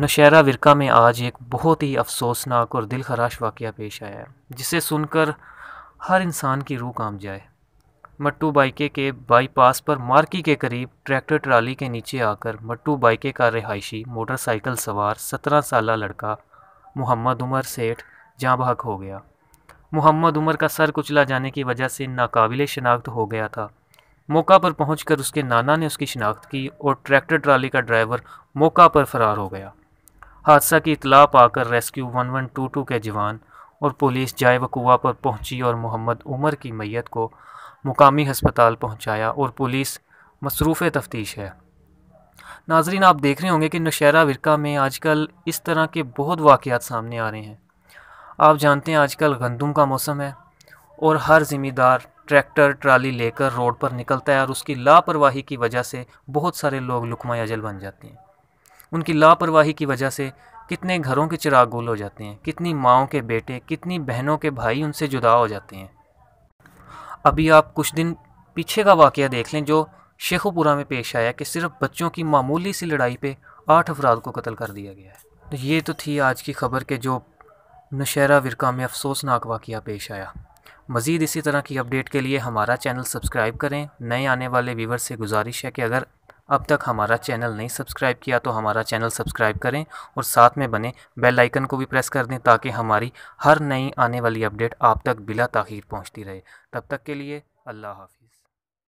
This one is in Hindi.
नौशहरा विरका में आज एक बहुत ही अफसोसनाक और दिल खराश वाक़ पेश आया जिसे सुनकर हर इंसान की रूह काम जाए मट्टू बाइके के बाईपास पर मार्की के करीब ट्रैक्टर ट्राली के नीचे आकर मट्टू बाइके का रिहायशी मोटरसाइकिल सवार सत्रह साल लड़का मोहम्मद उमर सेठ जहाँ बहक हो गया मोहम्मद उमर का सर कुचला जाने की वजह से नाकाबिल शनाख्त हो गया था मौका पर पहुंचकर उसके नाना ने उसकी शनाख्त की और ट्रैक्टर ट्राली का ड्राइवर मौका पर फरार हो गया हादसा की इतला पाकर rescue one one two two के जवान और पुलिस जाए वकूआ पर पहुंची और मोहम्मद उमर की मैयत को मुकामी हस्पताल पहुंचाया और पुलिस मसरूफ़ तफ्तीश है नाजरीन आप देख रहे होंगे कि नौशहरा विरका में आजकल इस तरह के बहुत वाक़ सामने आ रहे हैं आप जानते हैं आजकल गंदम का मौसम है और हर ज़िम्मेदार ट्रैक्टर ट्राली लेकर रोड पर निकलता है और उसकी लापरवाही की वजह से बहुत सारे लोग लुकमा अजल बन जाते हैं उनकी लापरवाही की वजह से कितने घरों के चिराग गोल हो जाते हैं कितनी माओ के बेटे कितनी बहनों के भाई उनसे जुदा हो जाते हैं अभी आप कुछ दिन पीछे का वाक़ देख लें जो शेखोपुरा में पेश आया कि सिर्फ बच्चों की मामूली सी लड़ाई पे आठ अफराद को कत्ल कर दिया गया है तो ये तो थी आज की खबर के जो नशहरा विरका में अफसोसनाक वाक़ पेश आया मज़ीद इसी तरह की अपडेट के लिए हमारा चैनल सब्सक्राइब करें नए आने वाले व्यूवर से गुजारिश है कि अगर अब तक हमारा चैनल नहीं सब्सक्राइब किया तो हमारा चैनल सब्सक्राइब करें और साथ में बने बेल आइकन को भी प्रेस कर दें ताकि हमारी हर नई आने वाली अपडेट आप तक बिला तखीर पहुंचती रहे तब तक के लिए अल्लाह हाफिज़